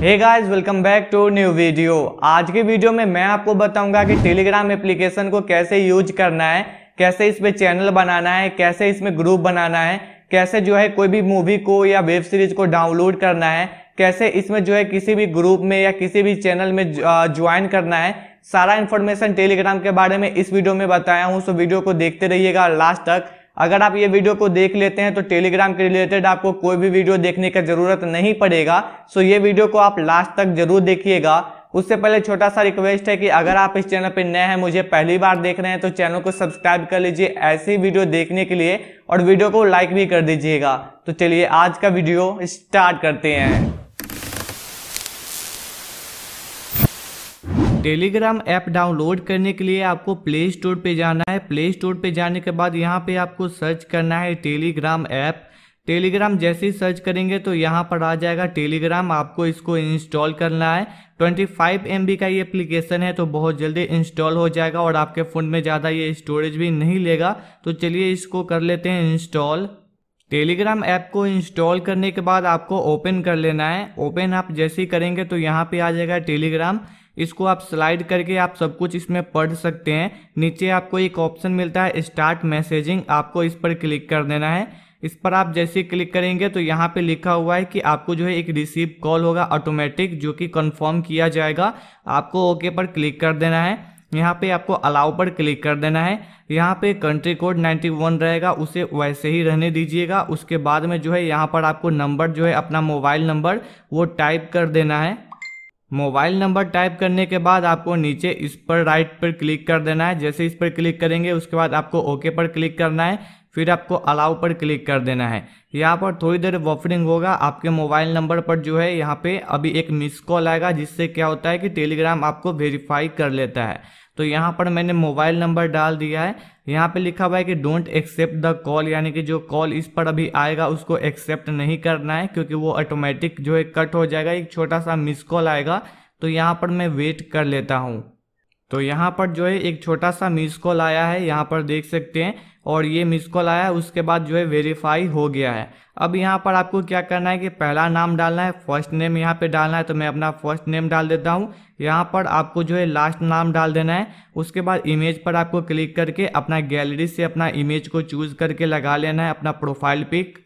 hey guys welcome back to new video आज की video में मैं आपको बताऊंगा कि टेलीग्राम एप्लीकेशन को कैसे यूज करना है कैसे इसमें चैनल बनाना है कैसे इसमें ग्रुप बनाना है कैसे जो है कोई भी मूवी को या वेब सीरीज को डाउनलोड करना है कैसे इसमें जो है किसी भी ग्रुप में या किसी भी चैनल में ज्वाइन करना है सारा इन्फॉर्मेशन टेलीग्राम के बारे में इस वीडियो में बताया हूँ सो वीडियो को देखते रहिएगा लास्ट तक अगर आप ये वीडियो को देख लेते हैं तो टेलीग्राम के रिलेटेड आपको कोई भी वीडियो देखने का जरूरत नहीं पड़ेगा सो ये वीडियो को आप लास्ट तक जरूर देखिएगा उससे पहले छोटा सा रिक्वेस्ट है कि अगर आप इस चैनल पर नए हैं मुझे पहली बार देख रहे हैं तो चैनल को सब्सक्राइब कर लीजिए ऐसी वीडियो देखने के लिए और वीडियो को लाइक भी कर दीजिएगा तो चलिए आज का वीडियो स्टार्ट करते हैं टेलीग्राम ऐप डाउनलोड करने के लिए आपको प्ले स्टोर पर जाना है प्ले स्टोर पर जाने के बाद यहाँ पर आपको सर्च करना है टेलीग्राम ऐप टेलीग्राम जैसे ही सर्च करेंगे तो यहाँ पर आ जाएगा टेलीग्राम आपको इसको इंस्टॉल करना है 25 फाइव का ये एप्लीकेशन है तो बहुत जल्दी इंस्टॉल हो जाएगा और आपके फ़ोन में ज़्यादा ये स्टोरेज भी नहीं लेगा तो चलिए इसको कर लेते हैं इंस्टॉल टेलीग्राम ऐप को इंस्टॉल करने के बाद आपको ओपन कर लेना है ओपन आप जैसे ही करेंगे तो यहाँ पे आ जाएगा टेलीग्राम इसको आप स्लाइड करके आप सब कुछ इसमें पढ़ सकते हैं नीचे आपको एक ऑप्शन मिलता है स्टार्ट मैसेजिंग आपको इस पर क्लिक कर देना है इस पर आप जैसे क्लिक करेंगे तो यहाँ पे लिखा हुआ है कि आपको जो है एक रिसीव कॉल होगा ऑटोमेटिक जो कि कन्फर्म किया जाएगा आपको ओके पर क्लिक कर देना है यहाँ पे आपको अलाउ पर क्लिक कर देना है यहाँ पे कंट्री कोड 91 रहेगा उसे वैसे ही रहने दीजिएगा उसके बाद में जो है यहाँ पर आपको नंबर जो है अपना मोबाइल नंबर वो टाइप कर देना है मोबाइल नंबर टाइप करने के बाद आपको नीचे इस पर राइट पर क्लिक कर देना है जैसे इस पर क्लिक करेंगे उसके बाद आपको ओके पर क्लिक करना है फिर आपको अलाउ पर क्लिक कर देना है यहाँ पर थोड़ी देर वॉफरिंग होगा आपके मोबाइल नंबर पर जो है यहाँ पे अभी एक मिस कॉल आएगा जिससे क्या होता है कि टेलीग्राम आपको वेरीफाई कर लेता है तो यहाँ पर मैंने मोबाइल नंबर डाल दिया है यहाँ पे लिखा हुआ है कि डोंट एक्सेप्ट द कॉल यानी कि जो कॉल इस पर अभी आएगा उसको एक्सेप्ट नहीं करना है क्योंकि वो ऑटोमेटिक जो है कट हो जाएगा एक छोटा सा मिस कॉल आएगा तो यहाँ पर मैं वेट कर लेता हूँ तो यहाँ पर जो है एक छोटा सा मिस कॉल आया है यहाँ पर देख सकते हैं और ये मिस कॉल आया है उसके बाद जो है वेरीफाई हो गया है अब यहाँ पर आपको क्या करना है कि पहला नाम डालना है फर्स्ट नेम यहाँ पे डालना है तो मैं अपना फर्स्ट नेम डाल देता हूँ यहाँ पर आपको जो है लास्ट नाम डाल देना है उसके बाद इमेज पर आपको क्लिक करके अपना गैलरी से अपना इमेज को चूज़ करके लगा लेना है अपना प्रोफाइल पिक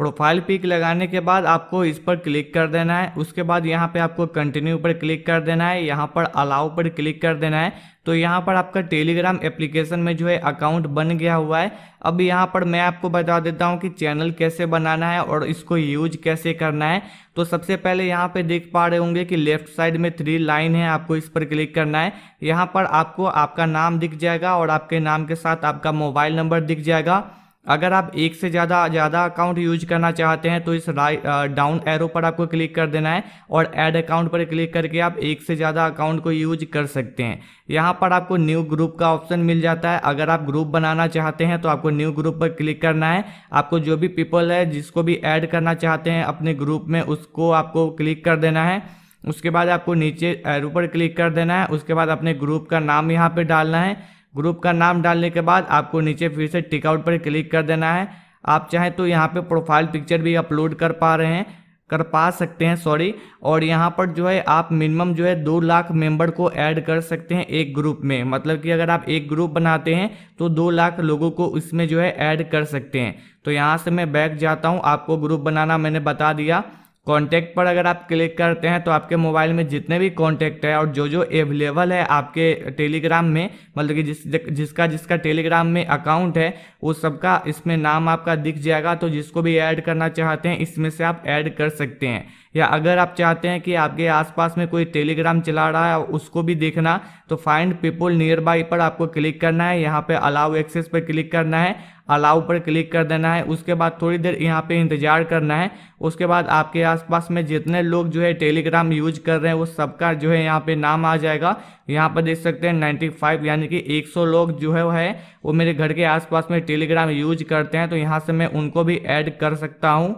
प्रोफाइल पिक लगाने के बाद आपको इस पर क्लिक कर देना है उसके बाद यहाँ पे आपको कंटिन्यू पर क्लिक कर देना है यहाँ पर अलाउ पर क्लिक कर देना है तो यहाँ पर आपका टेलीग्राम एप्लीकेशन में जो है अकाउंट बन गया हुआ है अब यहाँ पर मैं आपको बता देता हूँ कि चैनल कैसे बनाना है और इसको यूज कैसे करना है तो सबसे पहले यहाँ पे देख पा रहे होंगे कि लेफ्ट साइड में थ्री लाइन है आपको इस पर क्लिक करना है यहाँ पर आपको आपका नाम दिख जाएगा और आपके नाम के साथ आपका मोबाइल नंबर दिख जाएगा अगर आप एक से ज़्यादा ज़्यादा अकाउंट यूज करना चाहते हैं तो इस राइट डाउन एरो पर आपको क्लिक कर देना है और ऐड अकाउंट पर क्लिक करके आप एक से ज़्यादा अकाउंट को यूज कर सकते हैं यहाँ पर आपको न्यू ग्रुप का ऑप्शन मिल जाता है अगर आप ग्रुप बनाना चाहते हैं तो आपको न्यू ग्रुप पर क्लिक करना है आपको जो भी पीपल है जिसको भी ऐड करना चाहते हैं अपने ग्रुप में उसको आपको क्लिक कर देना है उसके बाद आपको नीचे एरो पर क्लिक कर देना है उसके बाद अपने ग्रुप का नाम यहाँ पर डालना है ग्रुप का नाम डालने के बाद आपको नीचे फिर से टिकआउट पर क्लिक कर देना है आप चाहें तो यहाँ पे प्रोफाइल पिक्चर भी अपलोड कर पा रहे हैं कर पा सकते हैं सॉरी और यहाँ पर जो है आप मिनिमम जो है दो लाख मेंबर को ऐड कर सकते हैं एक ग्रुप में मतलब कि अगर आप एक ग्रुप बनाते हैं तो दो लाख लोगों को उसमें जो है ऐड कर सकते हैं तो यहाँ से मैं बैक जाता हूँ आपको ग्रुप बनाना मैंने बता दिया कॉन्टैक्ट पर अगर आप क्लिक करते हैं तो आपके मोबाइल में जितने भी कॉन्टैक्ट है और जो जो अवेलेबल है आपके टेलीग्राम में मतलब कि जिस जिसका जिसका टेलीग्राम में अकाउंट है वो सबका इसमें नाम आपका दिख जाएगा तो जिसको भी ऐड करना चाहते हैं इसमें से आप ऐड कर सकते हैं या अगर आप चाहते हैं कि आपके आसपास में कोई टेलीग्राम चला रहा है उसको भी देखना तो फाइंड पीपल नियर बाई पर आपको क्लिक करना है यहाँ पे अलाउ एक्सेस पर क्लिक करना है अलाउ पर क्लिक कर देना है उसके बाद थोड़ी देर यहाँ पे इंतजार करना है उसके बाद आपके आसपास में जितने लोग जो है टेलीग्राम यूज कर रहे हैं वो सबका जो है यहाँ पे नाम आ जाएगा यहाँ पर देख सकते हैं 95 यानी कि 100 लोग जो है वो है वो मेरे घर के आसपास में टेलीग्राम यूज करते हैं तो यहाँ से मैं उनको भी ऐड कर सकता हूँ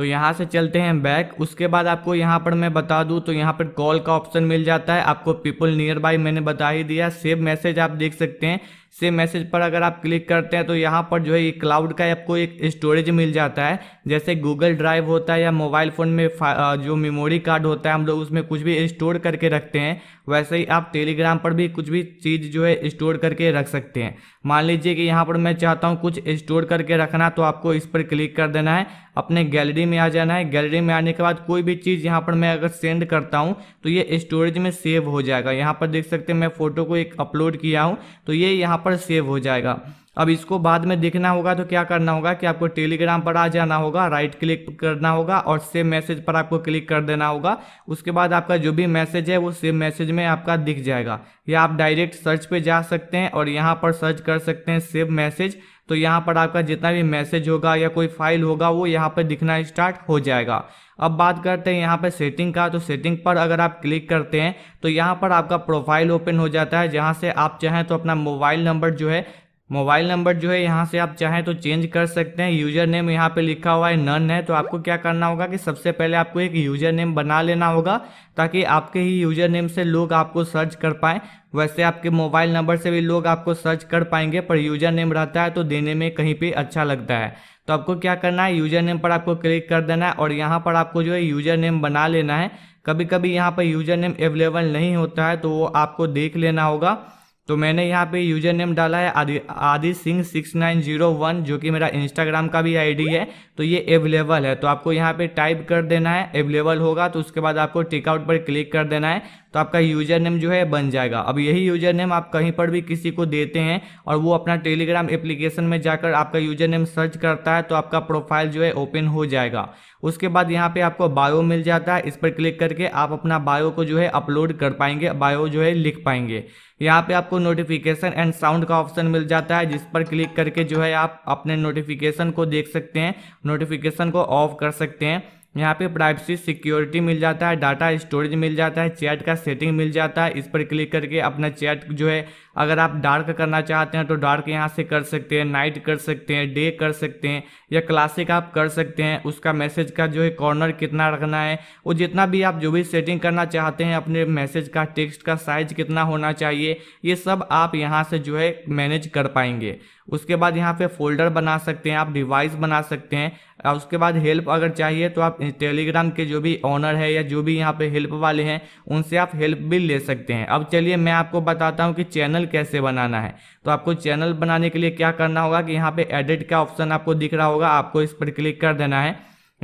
तो यहाँ से चलते हैं बैक उसके बाद आपको यहाँ पर मैं बता दूँ तो यहाँ पर कॉल का ऑप्शन मिल जाता है आपको पीपल नियर बाय मैंने बता ही दिया सेव मैसेज आप देख सकते हैं सेम मैसेज पर अगर आप क्लिक करते हैं तो यहाँ पर जो है ये क्लाउड का आपको एक स्टोरेज मिल जाता है जैसे गूगल ड्राइव होता है या मोबाइल फ़ोन में जो मेमोरी कार्ड होता है हम लोग उसमें कुछ भी स्टोर करके रखते हैं वैसे ही आप टेलीग्राम पर भी कुछ भी चीज़ जो है स्टोर करके रख सकते हैं मान लीजिए कि यहाँ पर मैं चाहता हूँ कुछ स्टोर करके रखना तो आपको इस पर क्लिक कर देना है अपने गैलरी में आ जाना है गैलरी में आने के बाद कोई भी चीज़ यहाँ पर मैं अगर सेंड करता हूँ तो ये स्टोरेज में सेव हो जाएगा यहाँ पर देख सकते हैं मैं फ़ोटो को एक अपलोड किया हूँ तो ये यहाँ यहाँ पर सेव हो जाएगा अब इसको बाद में देखना होगा तो क्या करना होगा कि आपको टेलीग्राम पर आ जाना होगा राइट क्लिक करना होगा और सेव मैसेज पर आपको क्लिक कर देना होगा उसके बाद आपका जो भी मैसेज है वो सेव मैसेज में आपका दिख जाएगा या आप डायरेक्ट सर्च पे जा सकते हैं और यहाँ पर सर्च कर सकते हैं सेव मैसेज तो यहाँ पर आपका जितना भी मैसेज होगा या कोई फाइल होगा वो यहाँ पर दिखना स्टार्ट हो जाएगा अब बात करते हैं यहाँ पे सेटिंग का तो सेटिंग पर अगर आप क्लिक करते हैं तो यहाँ पर आपका प्रोफाइल ओपन हो जाता है जहाँ से आप चाहें तो अपना मोबाइल नंबर जो है मोबाइल नंबर जो है यहाँ से आप चाहें तो चेंज कर सकते हैं यूज़र नेम यहाँ पे लिखा हुआ है नन है तो आपको क्या करना होगा कि सबसे पहले आपको एक यूज़र नेम बना लेना होगा ताकि आपके ही यूज़र नेम से लोग आपको सर्च कर पाएँ वैसे आपके मोबाइल नंबर से भी लोग आपको सर्च कर पाएंगे पर यूज़र नेम रहता है तो देने में कहीं पर अच्छा लगता है तो आपको क्या करना है यूज़र नेम पर आपको क्लिक कर देना है और यहाँ पर आपको जो है यूज़र नेम बना लेना है कभी कभी यहाँ पर यूज़र नेम अवेलेबल नहीं होता है तो वो आपको देख लेना होगा तो मैंने यहाँ पे यूजर नेम डाला है Aadi Aadi Singh six nine zero one जो कि मेरा इंस्टाग्राम का भी आईडी है तो ये अवेलेबल है तो आपको यहाँ पे टाइप कर देना है अवेलेबल होगा तो उसके बाद आपको टिकआउट पर क्लिक कर देना है तो आपका यूजर नेम जो है बन जाएगा अब यही यूजर नेम आप कहीं पर भी किसी को देते हैं और वो अपना टेलीग्राम एप्लीकेशन में जाकर आपका यूजर नेम सर्च करता है तो आपका प्रोफाइल जो है ओपन हो जाएगा उसके बाद यहाँ पे आपको बायो मिल जाता है इस पर क्लिक करके आप अपना बायो को जो है अपलोड कर पाएंगे बायो जो है लिख पाएंगे यहाँ पे आपको नोटिफिकेशन एंड साउंड का ऑप्शन मिल जाता है जिस पर क्लिक करके जो है आप अपने नोटिफिकेशन को देख सकते हैं नोटिफिकेशन को ऑफ कर सकते हैं यहाँ पे प्राइवेसी सिक्योरिटी मिल जाता है डाटा स्टोरेज मिल जाता है चैट का सेटिंग मिल जाता है इस पर क्लिक करके अपना चैट जो है अगर आप डार्क करना चाहते हैं तो डार्क यहाँ से कर सकते हैं नाइट कर सकते हैं डे कर सकते हैं या क्लासिक आप कर सकते हैं उसका मैसेज का जो है कॉर्नर कितना रखना है और जितना भी आप जो भी सेटिंग करना चाहते हैं अपने मैसेज का टेक्स्ट का साइज कितना होना चाहिए ये सब आप यहाँ से जो है मैनेज कर पाएंगे उसके बाद यहाँ पे फोल्डर बना सकते हैं आप डिवाइस बना सकते हैं और उसके बाद हेल्प अगर चाहिए तो आप टेलीग्राम के जो भी ऑनर है या जो भी यहाँ पे हेल्प वाले हैं उनसे आप हेल्प भी ले सकते हैं अब चलिए मैं आपको बताता हूँ कि चैनल चैनल कैसे बनाना है तो आपको चैनल बनाने के लिए क्या करना होगा कि यहाँ पे एडिट का ऑप्शन आपको दिख रहा होगा आपको इस पर क्लिक कर देना है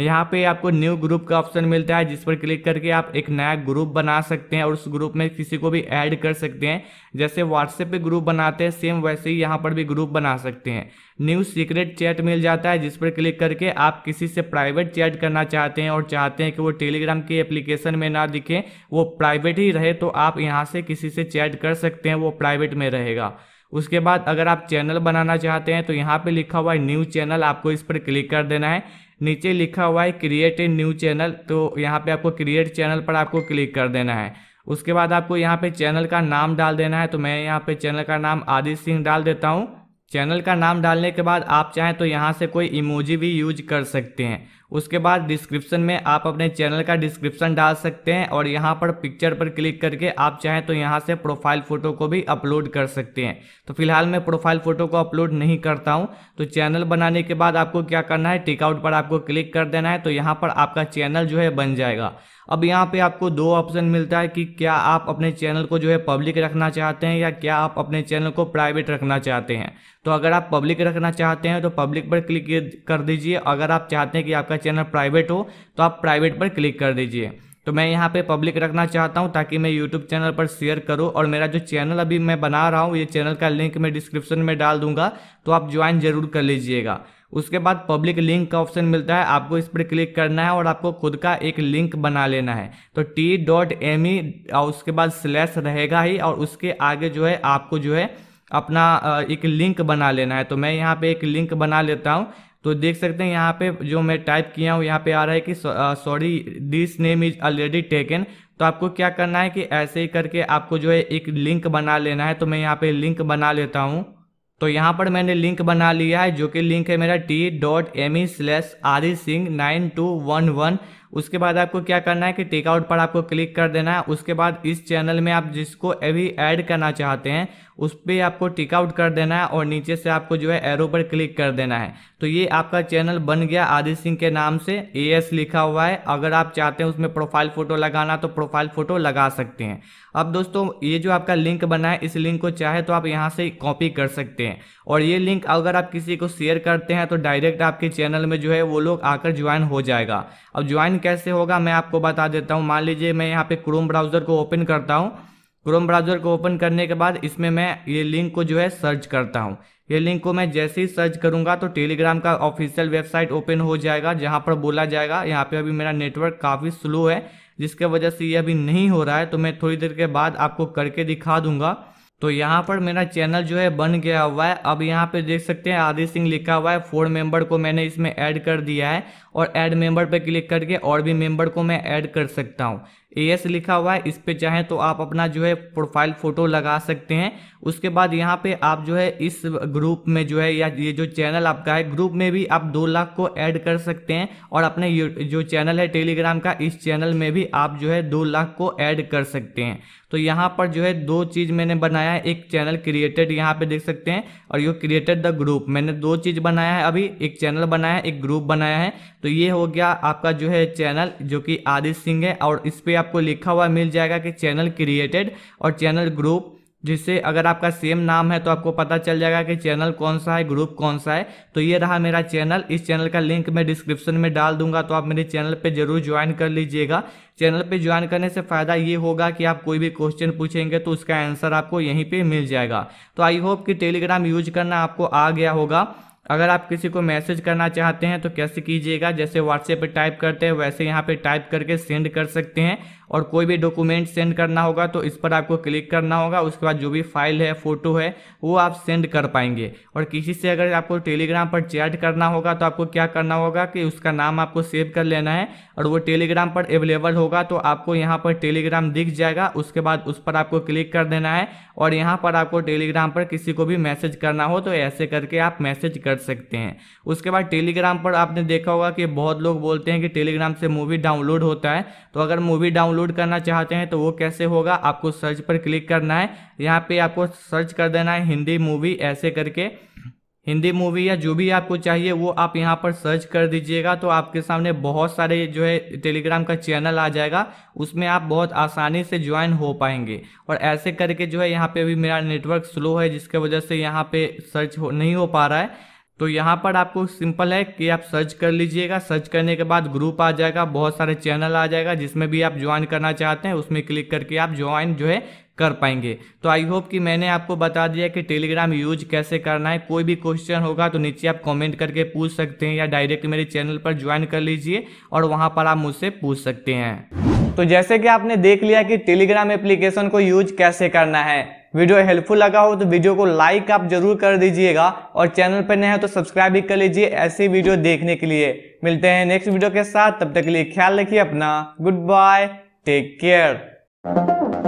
यहाँ पे आपको न्यू ग्रुप का ऑप्शन मिलता है जिस पर क्लिक करके आप एक नया ग्रुप बना सकते हैं और उस ग्रुप में किसी को भी ऐड कर सकते हैं जैसे व्हाट्सएप पे ग्रुप बनाते हैं सेम वैसे ही यहाँ पर भी ग्रुप बना सकते हैं न्यू सीक्रेट चैट मिल जाता है जिस पर क्लिक करके आप किसी से प्राइवेट चैट करना चाहते हैं और चाहते हैं कि वो टेलीग्राम के एप्लीकेशन में ना दिखें वो प्राइवेट ही रहे तो आप यहाँ से किसी से चैट कर सकते हैं वो प्राइवेट में रहेगा उसके बाद अगर आप चैनल बनाना चाहते हैं तो यहाँ पे लिखा हुआ है न्यू चैनल आपको इस पर क्लिक कर देना है नीचे लिखा हुआ है क्रिएट ए न्यू चैनल तो यहाँ पे आपको क्रिएट चैनल पर आपको क्लिक कर देना है उसके बाद आपको यहाँ पे चैनल का नाम डाल देना है तो मैं यहाँ पे चैनल का नाम आदित्य सिंह डाल देता हूँ चैनल का नाम डालने के बाद आप चाहें तो यहाँ से कोई इमोजी भी यूज कर सकते हैं उसके बाद डिस्क्रिप्शन में आप अपने चैनल का डिस्क्रिप्शन डाल सकते हैं और यहाँ पर पिक्चर पर क्लिक करके आप चाहें तो यहाँ से प्रोफाइल फ़ोटो को भी अपलोड कर सकते हैं तो फिलहाल मैं प्रोफाइल फ़ोटो को अपलोड नहीं करता हूँ तो चैनल बनाने के बाद आपको क्या करना है टिकआउट पर आपको क्लिक कर देना है तो यहाँ पर आपका चैनल जो है बन जाएगा अब यहाँ पे आपको दो ऑप्शन मिलता है कि क्या आप अपने चैनल को जो है पब्लिक रखना चाहते हैं या क्या आप अपने चैनल को प्राइवेट रखना चाहते हैं तो अगर आप पब्लिक रखना चाहते हैं तो पब्लिक पर क्लिक कर दीजिए अगर आप चाहते हैं कि आपका चैनल प्राइवेट हो तो आप प्राइवेट पर क्लिक कर दीजिए तो मैं यहाँ पे पब्लिक रखना चाहता हूँ ताकि मैं यूट्यूब चैनल पर शेयर करूँ और मेरा जो चैनल अभी मैं बना रहा हूँ ये चैनल का लिंक मैं डिस्क्रिप्शन में डाल दूंगा तो आप ज्वाइन जरूर कर लीजिएगा उसके बाद पब्लिक लिंक का ऑप्शन मिलता है आपको इस पर क्लिक करना है और आपको खुद का एक लिंक बना लेना है तो टी डॉट एम ई और उसके बाद स्लैश रहेगा ही और उसके आगे जो है आपको जो है अपना एक लिंक बना लेना है तो मैं यहाँ पे एक लिंक बना लेता हूँ तो देख सकते हैं यहाँ पे जो मैं टाइप किया हूँ यहाँ पे आ रहा है कि sorry this name is already taken तो आपको क्या करना है कि ऐसे ही करके आपको जो है एक लिंक बना लेना है तो मैं यहाँ पे लिंक बना लेता हूँ तो यहाँ पर मैंने लिंक बना लिया है जो कि लिंक है मेरा T dot M E slash Aadi Singh nine two one one उसके बाद आपको क्या करना है कि टेकआउट पर आपको क्लिक कर देना है उसके बाद इस चैनल में आप जिसको अभी ऐड करना चाहते हैं उस पर आपको टेकआउट कर देना है और नीचे से आपको जो है एरो पर क्लिक कर देना है तो ये आपका चैनल बन गया आदित्य सिंह के नाम से ए लिखा हुआ है अगर आप चाहते हैं उसमें प्रोफाइल फ़ोटो लगाना तो प्रोफाइल फ़ोटो लगा सकते हैं अब दोस्तों ये जो आपका लिंक बना है इस लिंक को चाहे तो आप यहाँ से कॉपी कर सकते हैं और ये लिंक अगर आप किसी को शेयर करते हैं तो डायरेक्ट आपके चैनल में जो है वो लोग आकर ज्वाइन हो जाएगा अब ज्वाइन कैसे होगा मैं आपको बता देता हूँ मान लीजिए मैं यहाँ पे क्रोम ब्राउज़र को ओपन करता हूँ क्रोम ब्राउज़र को ओपन करने के बाद इसमें मैं ये लिंक को जो है सर्च करता हूँ ये लिंक को मैं जैसे ही सर्च करूँगा तो टेलीग्राम का ऑफिशियल वेबसाइट ओपन हो जाएगा जहाँ पर बोला जाएगा यहाँ पर अभी मेरा नेटवर्क काफ़ी स्लो है जिसके वजह से ये अभी नहीं हो रहा है तो मैं थोड़ी देर के बाद आपको करके दिखा दूँगा तो यहाँ पर मेरा चैनल जो है बन गया हुआ है अब यहाँ पे देख सकते हैं आदि सिंह लिखा हुआ है फोर मेंबर को मैंने इसमें ऐड कर दिया है और ऐड मेंबर पे क्लिक करके और भी मेंबर को मैं ऐड कर सकता हूँ एस लिखा हुआ है इस पे चाहें तो आप अपना जो है प्रोफाइल फ़ोटो लगा सकते हैं उसके बाद यहाँ पे आप जो है इस ग्रुप में जो है या ये जो चैनल आपका है ग्रुप में भी आप दो लाख को ऐड कर सकते हैं और अपने जो चैनल है टेलीग्राम का इस चैनल में भी आप जो है दो लाख को ऐड कर सकते हैं तो यहाँ पर जो है दो चीज़ मैंने बनाया है एक चैनल क्रिएटेड यहाँ पे देख सकते हैं और यू क्रिएटेड द ग्रुप मैंने दो चीज़ बनाया है अभी एक चैनल बनाया है एक ग्रुप बनाया है तो ये हो गया आपका जो है चैनल जो कि आदित्य सिंह है और इस पर आपको लिखा हुआ मिल जाएगा कि चैनल क्रिएटेड और चैनल ग्रुप जिससे अगर आपका सेम नाम है तो आपको पता चल जाएगा कि चैनल कौन सा है ग्रुप कौन सा है तो ये रहा मेरा चैनल इस चैनल का लिंक मैं डिस्क्रिप्शन में डाल दूंगा तो आप मेरे चैनल पे जरूर ज्वाइन कर लीजिएगा चैनल पे ज्वाइन करने से फ़ायदा ये होगा कि आप कोई भी क्वेश्चन पूछेंगे तो उसका आंसर आपको यहीं पर मिल जाएगा तो आई होप कि टेलीग्राम यूज करना आपको आ गया होगा अगर आप किसी को मैसेज करना चाहते हैं तो कैसे कीजिएगा जैसे व्हाट्सएप पे टाइप करते हैं वैसे यहाँ पे टाइप करके सेंड कर सकते हैं और कोई भी डॉक्यूमेंट सेंड करना होगा तो इस पर आपको क्लिक करना होगा उसके बाद जो भी फाइल है फोटो है वो आप सेंड कर पाएंगे और किसी से अगर आपको टेलीग्राम पर चैट करना होगा तो आपको क्या करना होगा कि उसका नाम आपको सेव कर लेना है और वो टेलीग्राम पर अवेलेबल होगा तो आपको यहाँ पर टेलीग्राम दिख जाएगा उसके बाद उस पर आपको क्लिक कर देना है और यहाँ पर आपको टेलीग्राम पर किसी को भी मैसेज करना हो तो ऐसे करके आप मैसेज कर सकते हैं उसके बाद टेलीग्राम पर आपने देखा होगा कि बहुत लोग बोलते हैं कि टेलीग्राम से मूवी डाउनलोड होता है तो अगर मूवी डाउनलोड डाउनलोड करना चाहते हैं तो वो कैसे होगा आपको सर्च पर क्लिक करना है यहाँ पे आपको सर्च कर देना है हिंदी मूवी ऐसे करके हिंदी मूवी या जो भी आपको चाहिए वो आप यहाँ पर सर्च कर दीजिएगा तो आपके सामने बहुत सारे जो है टेलीग्राम का चैनल आ जाएगा उसमें आप बहुत आसानी से ज्वाइन हो पाएंगे और ऐसे करके जो है यहाँ पे भी मेरा नेटवर्क स्लो है जिसके वजह से यहाँ पे सर्च हो नहीं हो पा रहा है तो यहाँ पर आपको सिंपल है कि आप सर्च कर लीजिएगा सर्च करने के बाद ग्रुप आ जाएगा बहुत सारे चैनल आ जाएगा जिसमें भी आप ज्वाइन करना चाहते हैं उसमें क्लिक करके आप ज्वाइन जो है कर पाएंगे तो आई होप कि मैंने आपको बता दिया कि टेलीग्राम यूज कैसे करना है कोई भी क्वेश्चन होगा तो नीचे आप कमेंट करके पूछ सकते हैं या डायरेक्ट मेरे चैनल पर ज्वाइन कर लीजिए और वहाँ पर आप मुझसे पूछ सकते हैं तो जैसे कि आपने देख लिया कि टेलीग्राम एप्लीकेशन को यूज कैसे करना है वीडियो हेल्पफुल लगा हो तो वीडियो को लाइक आप जरूर कर दीजिएगा और चैनल पर नए हो तो सब्सक्राइब भी कर लीजिए ऐसी वीडियो देखने के लिए मिलते हैं नेक्स्ट वीडियो के साथ तब तक के लिए ख्याल रखिए अपना गुड बाय टेक केयर